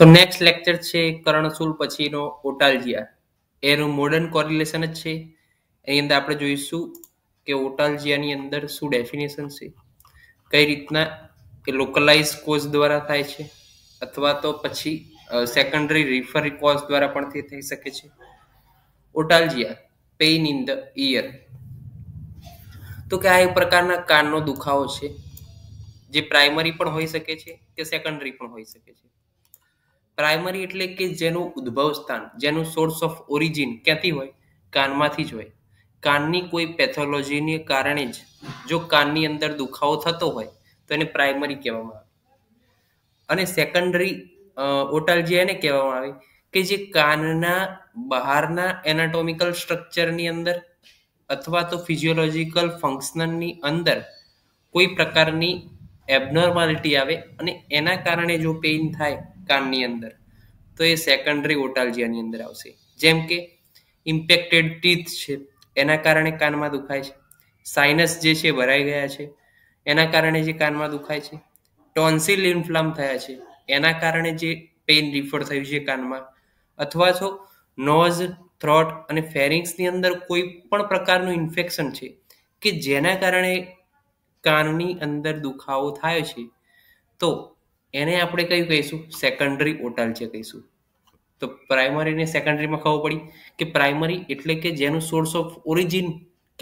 તો next lecture છે કર્ણસૂલ પછીનો ઓટાલજિયા એનું મોડર્ન કોરિલેશન જ છે એની અંદર આપણે જોઈશું કે ઓટાલજિયાની અંદર શું ડેફિનેશન છે કઈ રીતના કે લોકલાઇઝ કોઝ દ્વારા થાય છે અથવા તો પછી સેકન્ડરી રિફરી કોઝ દ્વારા પણ તે થઈ શકે છે otalgia pain in the ear તો કે આ એક પ્રકારના કાનનો દુખાવો છે જે પ્રાઇમરી પણ હોઈ શકે છે કે સેકન્ડરી પણ હોઈ શકે છે પ્રાઇમરી એટલે કે જેનું ઉદ્ભવ સ્થાન જેનું સોર્સ ઓફ ઓરિજિન ક્યાંથી હોય કાનમાંથી જ હોય કાનની કોઈ પેથોલોજીને કારણે જ જો કાનની અંદર દુખાવો થતો હોય તો એને પ્રાઇમરી કહેવામાં આવે અને સેકન્ડરી ઓટાલજી એને કહેવામાં આવે કે જે કાનના બહારના એનાટોમિકલ સ્ટ્રક્ચરની અંદર અથવા તો ફિઝિયોલોજીકલ ફંક્શનની અંદર કોઈ પ્રકારની એબનોર્માલિટી આવે અને એના કારણે જો પેઇન થાય કાનની અંદર તો એ સેકન્ડરી ઓટાલજીયાની અંદર આવશે જેમ કે ઇમ્પેક્ટેડ ટીથ છે એના કારણે કાનમાં દુખાય છે સાઇનસ જે છે ભરાઈ ગયા છે એના કારણે જે કાનમાં દુખાય છે ટોન્સિલ ઇન્ફ્લામ થયા છે એના કારણે જે પેઇન રિફર થયું છે કાનમાં અથવા તો નોઝ થ્રોટ અને ફેરિંગ્સની અંદર કોઈ પણ પ્રકારનું ઇન્ફેક્શન છે કે જેના કારણે કાનની અંદર દુખાવો થાય છે તો એને આપણે કયું કહીશું સેકન્ડરી ઓટાલ્જિયા કહીશું તો પ્રાઇમરીને સેકન્ડરીમાં ખબર પડી કે પ્રાઇમરી એટલે કે જેનું સોર્સ ઓફ ઓરિજિન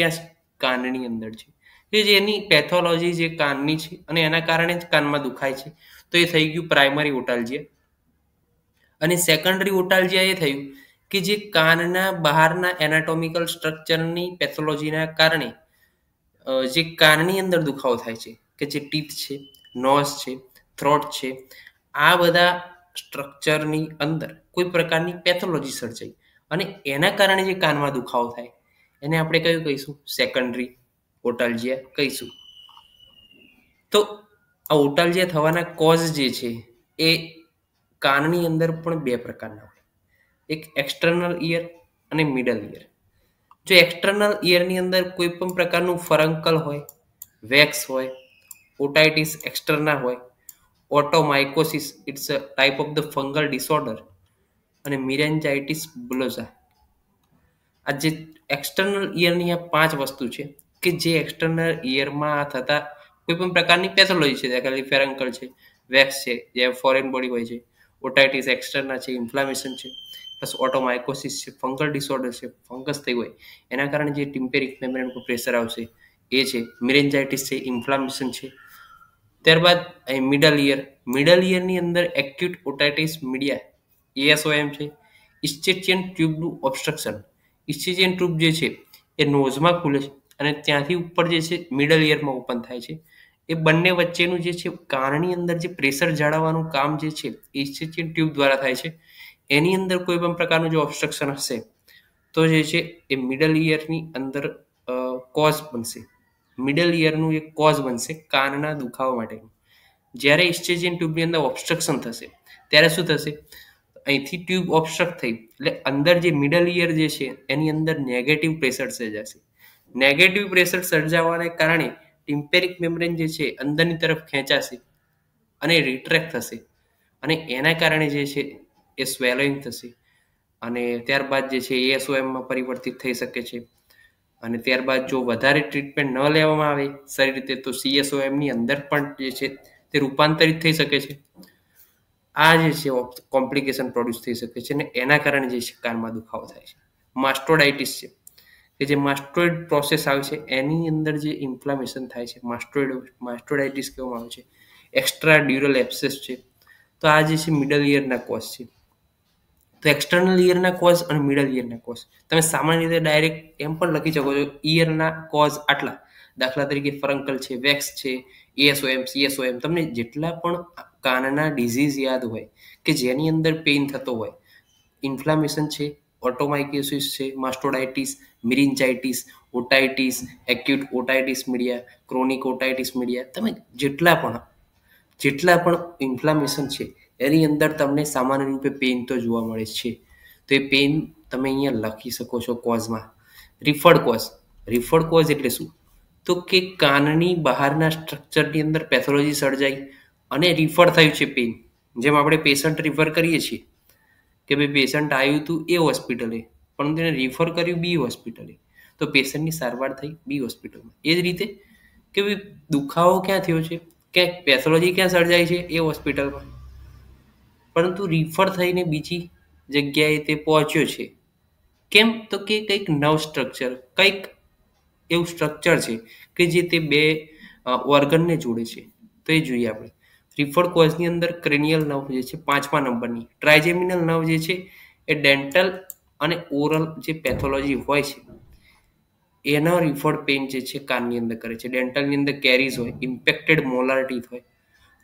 ક્યાં કાનની અંદર છે કે જે એની પેથોલોજી જે કાનની છે અને એના કારણે જ કાનમાં દુખાય છે તો એ થઈ ગયું પ્રાઇમરી ઓટાલ્જિયા અને સેકન્ડરી ઓટાલજીયા એ થયું કે જે કાનના બહારના એનાટોમિકલ સ્ટ્રક્ચરની પેથોલોજીના કારણે જે કાનની અંદર દુખાવો થાય છે કે જે ટીથ છે નોઝ છે થ્રોટ છે આ બધા સ્ટ્રક્ચરની અંદર કોઈ પ્રકારની પેથોલોજી સર્જાઈ અને એના કારણે જે કાનમાં દુખાવો થાય એને આપણે કયું કહીશું સેકન્ડરી ઓટાલજિયા કહીશું તો આ ઓટાલજિયા થવાના કોઝ જે છે એ કાનની અંદર પણ બે પ્રકારના હોય એક એક્સટર્નલ ઇયર અને મિડલ ઇયર જો એક્સટર્નલ ઇયરની અંદર કોઈ પણ પ્રકારનું ફરંકલ હોય વેક્સ હોય ઓટાઇટિસ એક્સટર્ના હોય otomycosis it's a type of the fungal disorder અને મિરેન્જાઇટિસ બ્લોઝા આ જે એક્સટર્નલ ઇયરની આ પાંચ વસ્તુ છે કે જે એક્સટર્નલ ઇયરમાં થતા કોઈ પણ પ્રકારની પેથોલોજી છે દાખલા ફેરંકલ છે વેક્સ છે જે ફોરેન બોડી હોય છે ઓટાઇટિસ એક્સટર્નલ છે ઇન્ફ્લામેશન છે પ્લસ ઓટોમાઇકોસિસ છે ફંગલ ડિસઓર્ડર છે ફંગસ થઈ હોય એના કારણે જે ટિમ્પેરિક મેમ્બ્રેન ઉપર પ્રેશર આવશે એ છે મિરેન્જાઇટિસ છે ઇન્ફ્લામેશન છે ત્યારબાદ અહીં મિડલ ઇયર મિડલ ઇયરની અંદર એક્યુટ ઓટાઇટિસ મીડિયા એએસઓએમ છે ઇસ્ચેચિયન ટ્યુબનું ઓબ્સ્ટ્રક્શન ઇસ્ચેચિયન ટ્યુબ જે છે એ નોઝમાં ખુલે છે અને ત્યાંથી ઉપર જે છે મિડલ ઇયરમાં ઓપન થાય છે એ બંને વચ્ચેનું જે છે કારણની અંદર જે પ્રેશર જાળવવાનું કામ જે છે ઇસ્ચેચિયન ટ્યુબ દ્વારા થાય છે એની અંદર કોઈ પણ પ્રકારનું જો ઓબ્સ્ટ્રક્શન હશે તો જે છે એ મિડલ ઇયરની અંદર કોઝ બનશે મિડલ ઇયરનું એક કોઝ બનશે કાનના દુખાવા માટેનું જ્યારે ઇસ્ચેજિયન ટ્યુબની અંદર ઓબસ્ટ્રક્શન થશે ત્યારે શું થશે અહીંથી ટ્યુબ ઓબસ્ટ્રક્ટ થઈ એટલે અંદર જે મિડલ ઇયર જે છે એની અંદર નેગેટિવ પ્રેશર સર્જાશે નેગેટિવ પ્રેશર સર્જાવાને કારણે ટિમ્પેરિક મેમ્બ્રેન જે છે અંદરની તરફ ખેંચાશે અને રિટ્રેક્ટ થશે અને એના કારણે જે છે એ સ્વેલોઈંગ થશે અને ત્યારબાદ જે છે એ એસઓએમમાં પરિવર્તિત થઈ શકે છે અને ત્યારબાદ જો વધારે ટ્રીટમેન્ટ ન લેવામાં આવે સારી રીતે તો સીએસઓએમની અંદર પણ જે છે તે રૂપાંતરિત થઈ શકે છે આ જે છે કોમ્પ્લિકેશન પ્રોડ્યુસ થઈ શકે છે અને એના કારણે જે છે કાનમાં દુખાવો થાય છે માસ્ટોડાઇટિસ છે કે જે માસ્ટોઇડ પ્રોસેસ આવે છે એની અંદર જે ઇન્ફ્લામેશન થાય છે માસ્ટોઇડ માસ્ટોડાઇટિસ કહેવામાં આવે છે એક્સ્ટ્રા ડ્યુરલ એપ્સેસ છે તો આ જે છે મિડલ ઇયરના કોઝ છે તો એક્સટર્નલ ઇયરના કોઝ અને મિડલ ઇયરના કોઝ તમે સામાન્ય રીતે ડાયરેક્ટ એમ પણ લખી શકો છો ઇયરના કોઝ આટલા દાખલા તરીકે ફરંકલ છે વેક્સ છે એએસઓએમ સીએસઓએમ તમને જેટલા પણ કાનના ડિઝીઝ યાદ હોય કે જેની અંદર પેઇન થતો હોય ઇન્ફ્લામેશન છે ઓટોમાઇકેસિસ છે mastoiditis myringitis otitis acute otitis media chronic otitis media તમે જેટલા પણ જેટલા પણ ઇન્ફ્લામેશન છે એની અંદર તમને સામાન્ય રૂપે પેન તો જોવા મળે છે તો એ પેન તમે અહીંયા લખી શકો છો કોઝમાં રિફર્ડ કોઝ રિફર્ડ કોઝ એટલે શું તો કે કાનની બહારના સ્ટ્રક્ચરની અંદર પેથોલોજી સર્જાઈ અને રિફર થયું છે પેન જેમ આપણે પેશન્ટ રિફર કરીએ છીએ કે ભાઈ પેશન્ટ આવ્યું હતું એ હોસ્પિટલે પણ તેને રિફર કર્યું બી હોસ્પિટલે તો પેશન્ટની સારવાર થઈ બી હોસ્પિટલમાં એ જ રીતે કે ભાઈ દુખાવો ક્યાં થયો છે ક્યાંક પેથોલોજી ક્યાં સર્જાય છે એ હોસ્પિટલમાં પરંતુ રિફર થઈને બીજી જગ્યાએ તે પહોંચ્યો છે કેમ તો કે કંઈક નવ સ્ટ્રક્ચર કંઈક એવું સ્ટ્રક્ચર છે કે જે તે બે ઓર્ગનને જોડે છે તો એ જોઈએ આપણે રિફર કોર્સની અંદર ક્રેનિયલ નવ જે છે પાંચમા નંબરની ટ્રાઇજેમિનલ નવ જે છે એ ડેન્ટલ અને ઓરલ જે પેથોલોજી હોય છે એનો રિફર્ડ પેઇન જે છે કાનની અંદર કરે છે ડેન્ટલની અંદર કેરીઝ હોય ઇમ્પેક્ટેડ મોલારિટી હોય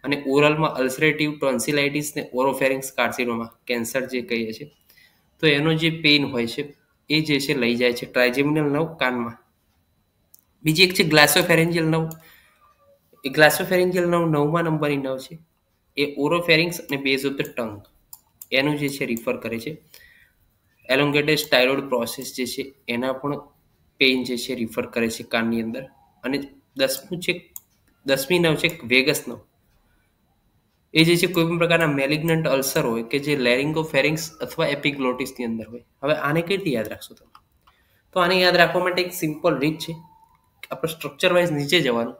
અને ઓરલમાં અલ્સરેટિવ ટોન્સિલાઇટિસ ને ઓરોફેરિંગ્સ કાર્સિનોમા કેન્સર જે કહીએ છીએ તો એનો જે પેઇન હોય છે એ જે છે લઈ જાય છે ટ્રાઇજેમિનલ નવ કાનમાં બીજી એક છે ગ્લાસોફેરેન્જિયલ નવ એ ગ્લાસોફેરેન્જિયલ નવ નવમા નંબરની નવ છે એ ઓરોફેરિંગ્સ અને બેઝ ઓફ ધ ટંગ એનું જે છે રિફર કરે છે એલોંગેટેડ સ્ટાયરોઇડ પ્રોસેસ જે છે એના પણ પેઇન જે છે રિફર કરે છે કાનની અંદર અને દસમું છે દસમી નવ છે વેગસ નવ એ જે છે કોઈ પણ પ્રકારના મેલિગ્નન્ટ અલ્સર હોય કે જે લેરિંગો ફેરિંગ્સ અથવા એપિગ્લોટિસની અંદર હોય હવે આને કઈ રીતે યાદ રાખશો તમે તો આને યાદ રાખવા માટે એક સિમ્પલ રીત છે આપણે સ્ટ્રક્ચર વાઇઝ નીચે જવાનું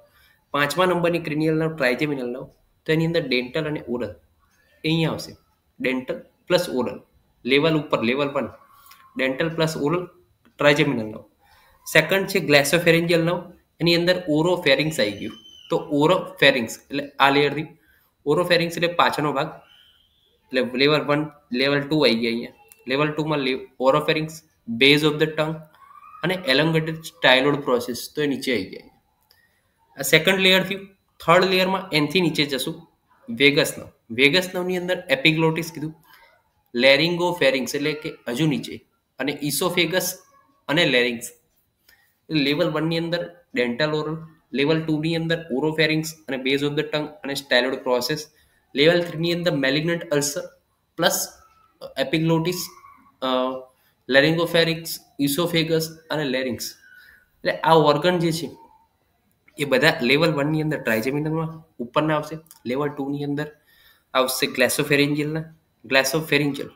પાંચમા નંબરની ક્રિનિયલ નર્વ ટ્રાઇજેમિનલ નર્વ તો એની અંદર ડેન્ટલ અને ઓરલ અહીંયા આવશે ડેન્ટલ પ્લસ ઓરલ લેવલ ઉપર level one dental plus oral trigeminal nerve second છે ગ્લેસોફેરિન્જિયલ નવ એની અંદર ઓરો ફેરિંગ્સ આવી ગયું તો ઓરો ફેરિંગ્સ એટલે આ લેયરથી ઓરોફેરિંગ્સ એટલે પાછળનો ભાગ એટલે લેવલ વન લેવલ ટુ આવી ગયા અહીંયા લેવલ ટુમાં oropharynx base of the tongue અને એલંગેટેડ સ્ટાઇલોડ પ્રોસેસ તો એ નીચે આવી ગયા આ સેકન્ડ લેયર થયું થર્ડ લેયરમાં એનથી નીચે જશું વેગસ નવ વેગસ નવની અંદર એપિગ્લોટિસ કીધું લેરિંગો ફેરિંગ્સ એટલે કે હજુ નીચે અને ઈસોફેગસ અને લેરિંગ્સ લેવલ વનની અંદર ડેન્ટલ ઓરલ લેવલ ટુની અંદર ઓરોફેરિંગ્સ અને બેઝ ઓફ ધ ટંગ અને સ્ટાઇલોડ પ્રોસેસ લેવલ થ્રીની અંદર મેલિગ્નન્ટ અલ્સર પ્લસ એપિગ્લોટિસ લેરિંગોફેરિક્સ ઇસોફેગસ અને લેરિંગ્સ એટલે આ ઓર્ગન જે છે એ બધા લેવલ વનની અંદર ટ્રાઇજેમિનલમાં ઉપરના આવશે લેવલ ટુની અંદર આવશે ગ્લેસોફેરિન્જિયલના ગ્લેસોફેરિન્જિયલ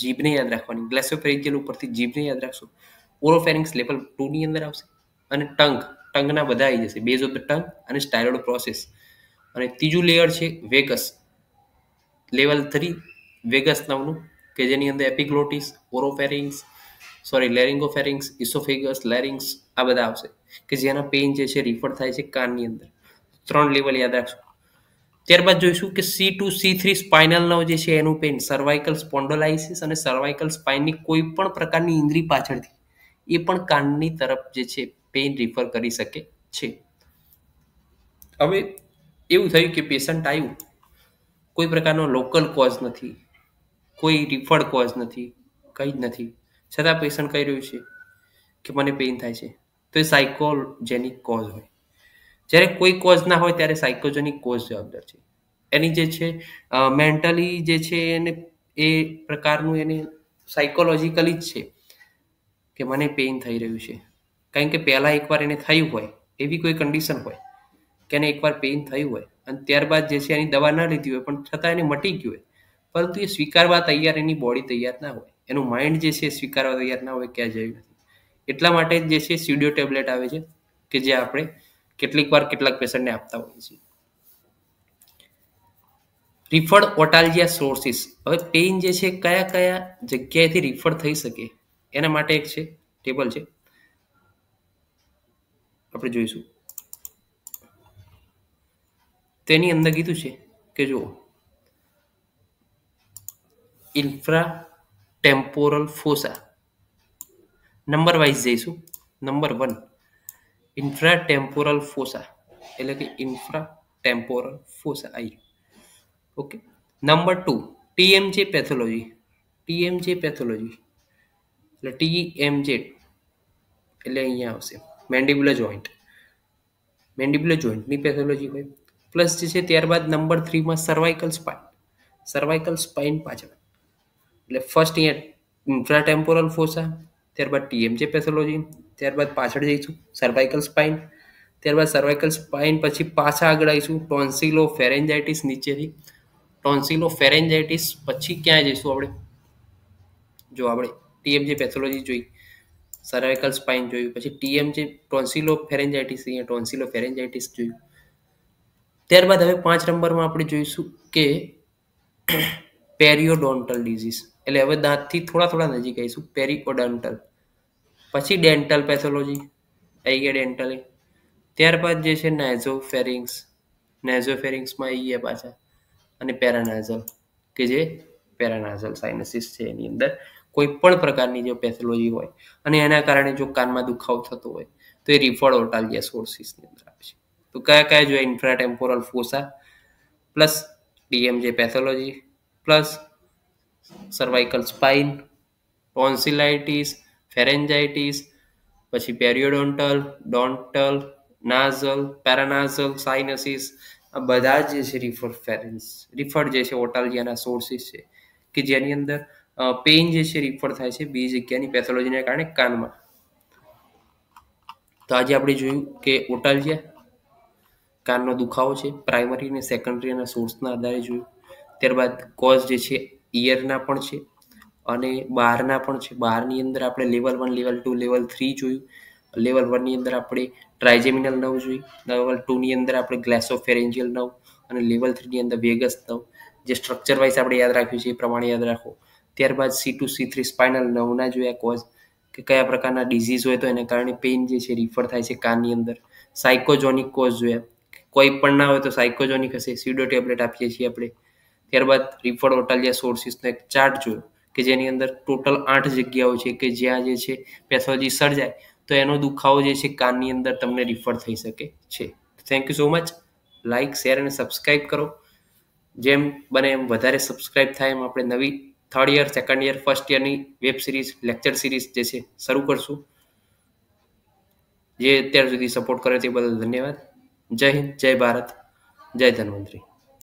જીભને યાદ રાખવાની ગ્લેસોફેરિન્જિયલ ઉપરથી જીભને યાદ રાખશો ઓરોફેરિંગ્સ લેવલ ટુની અંદર આવશે અને ટંગ ટંગના બધા આવી જશે બેઝ ઓફ ધ ટંગ અને સ્ટાયરોડ પ્રોસેસ અને ત્રીજું લેયર છે વેગસ લેવલ થ્રી વેગસ નામનું કે જેની અંદર એપિગ્લોટિસ ઓરોફેરિંગ્સ સોરી લેરિંગોફેરિંગ્સ ઇસોફેગસ લેરિંગ્સ આ બધા આવશે કે જેના પેઇન જે છે રિફર થાય છે કાનની અંદર ત્રણ લેવલ યાદ રાખશો ત્યારબાદ જોઈશું કે સી ટુ સી થ્રી સ્પાઇનલનો જે છે એનું પેઇન સર્વાઇકલ સ્પોન્ડોલાઇસિસ અને સર્વાઇકલ સ્પાઇનની કોઈ પણ પ્રકારની ઇન્દ્રી પાછળથી એ પણ કાનની તરફ જે છે પેઇન રિફર કરી શકે છે હવે એવું થયું કે પેશન્ટ આવ્યું કોઈ પ્રકારનો લોકલ કોઝ નથી કોઈ રિફર્ડ કોઝ નથી કંઈ જ નથી છતાં પેશન્ટ કહી રહ્યું છે કે મને પેઇન થાય છે તો એ સાયકોજેનિક કોઝ હોય જ્યારે કોઈ કોઝ ના હોય ત્યારે સાયકોજેનિક કોઝ જવાબદાર છે એની જે છે મેન્ટલી જે છે એને એ પ્રકારનું એને સાયકોલોજીકલી જ છે કે મને પેઇન થઈ રહ્યું છે કારણ કે પહેલાં એકવાર એને થયું હોય એવી કોઈ કન્ડિશન હોય કે એને એકવાર પેઇન થયું હોય અને ત્યારબાદ જે છે એની દવા ના લીધી હોય પણ છતાં એને મટી ગયું હોય પરંતુ એ સ્વીકારવા તૈયાર એની બોડી તૈયાર ના હોય એનું માઇન્ડ જે છે સ્વીકારવા તૈયાર ના હોય ક્યાં જયું નથી એટલા માટે જે છે સ્યુડિયો ટેબ્લેટ આવે છે કે જે આપણે કેટલીક વાર કેટલાક પેશન્ટને આપતા હોઈએ છીએ રિફર્ડ ઓટાલજિયા સોર્સિસ હવે પેઇન જે છે કયા કયા જગ્યાએથી રિફર થઈ શકે એના માટે એક છે ટેબલ છે આપણે જોઈશું તેની અંદર કીધું છે કે જો infratemporal fossa number wise જઈશું number one infratemporal fossa એટલે કે ઇન્ફ્રા ટેમ્પોરલ ફોસા આવી okay number two TMJ pathology TMJ pathology એટલે ટીએમજે એટલે અહીંયા આવશે મેન્ડિબ્યુલર જોઈન્ટ મેન્ડિબ્યુલર જોઈન્ટની પેથોલોજી હોય પ્લસ જે છે ત્યારબાદ નંબર થ્રીમાં સર્વાઇકલ સ્પાઇન સર્વાઇકલ સ્પાઇન પાછળ એટલે ફર્સ્ટ અહીંયા ઇન્ફ્રાટેમ્પોરલ ફોસા ત્યારબાદ ટીએમજે પેથોલોજી ત્યારબાદ પાછળ જઈશું સર્વાઇકલ સ્પાઇન ત્યારબાદ સર્વાઇકલ સ્પાઇન પછી પાછા આગળ આવીશું ટોન્સિલો ફેરેન્જાઇટિસ નીચેથી ટોન્સિલો ફેરેન્જાઇટિસ પછી ક્યાં જઈશું આપણે જો આપણે ટીએમજે પેથોલોજી જોઈ સરાઇકલ સ્પાઇન જોયું પછી ટીએમ જે ટોન્સિલો ફેરેન્જાઇટિસ અહીંયા ટોન્સિલો ફેરેન્જાઇટિસ જોયું ત્યારબાદ હવે પાંચ નંબરમાં આપણે જોઈશું કે પેરિયોડોન્ટલ ડિઝીઝ એટલે હવે દાંતથી થોડા થોડા નજીક આવીશું પેરિઓડન્ટલ પછી ડેન્ટલ પેથોલોજી આવી ગયા ડેન્ટલે ત્યારબાદ જે છે નાઇઝોફેરિંગ્સ નાઇઝોફેરિંગ્સમાં આવી ગયા પાછા અને પેરાનાઝલ કે જે પેરાનાઝલ સાઇનસિસ છે એની અંદર કોઈ પણ પ્રકારની જે પેથોલોજી હોય અને એના કારણે જો કાનમાં દુખાવો થતો હોય તો એ રિફળ ઓટાલિયા સોર્સિસની અંદર આવે છે તો કયા કયા જો infratemporal fossa plus TMJ pathology plus cervical spine tonsillitis pharyngitis પછી પેરિયોડોન્ટલ ડોન્ટલ નાઝલ પેરાનાઝલ સાઇનસિસ આ બધા જે છે રિફર ફેરેન્સ રિફર જે છે ઓટાલિયાના સોર્સિસ છે કે જેની અંદર પેઇન જે છે રિફર થાય છે બી જગ્યાની પેથોલોજીને કારણે કાનમાં તો આજે આપણે જોયું કે ઓટાલ્જિયા કાનનો દુખાવો છે પ્રાઇમરી અને સેકન્ડરી અને સોર્સના આધારે જોયું ત્યારબાદ કોઝ જે છે ઇયરના પણ છે અને બહારના પણ છે બહારની અંદર આપણે level one level two level three જોયું લેવલ વનની અંદર આપણે ટ્રાઇજેમિનલ નવ જોઈ લેવલ ટુની અંદર આપણે ગ્લેસોફેરેન્જિયલ નવ અને લેવલ થ્રીની અંદર વેગસ નવ જે સ્ટ્રક્ચર વાઇઝ આપણે યાદ રાખ્યું છે એ પ્રમાણે યાદ રાખો ત્યારબાદ C two C three spinal નવના જોયા કોઝ કે કયા પ્રકારના ડિઝીઝ હોય તો એને કારણે પેઇન જે છે રિફર થાય છે કાનની અંદર સાયકોજોનિક કોઝ જોયા કોઈ પણ ના હોય તો સાયકોજોનિક હશે સ્યુડો ટેબ્લેટ આપીએ છીએ આપણે ત્યારબાદ રિફર ઓટાલિયા સોર્સિસનો એક ચાર્ટ જોયો કે જેની અંદર ટોટલ આઠ જગ્યાઓ છે કે જ્યાં જે છે પેથોલોજી સર્જાય તો એનો દુખાવો જે છે કાનની અંદર તમને રિફર થઈ શકે છે thank you so much like share અને સબસ્ક્રાઈબ કરો જેમ બને એમ વધારે સબસ્ક્રાઈબ થાય એમ આપણે નવી third year second year first યરની વેબ સિરીઝ લેક્ચર સિરીઝ જે છે શરૂ કરશું જે અત્યાર સુધી સપોર્ટ કરે તે બદલ ધન્યવાદ જય હિન્દ જય ભારત જય ધન્વંતરી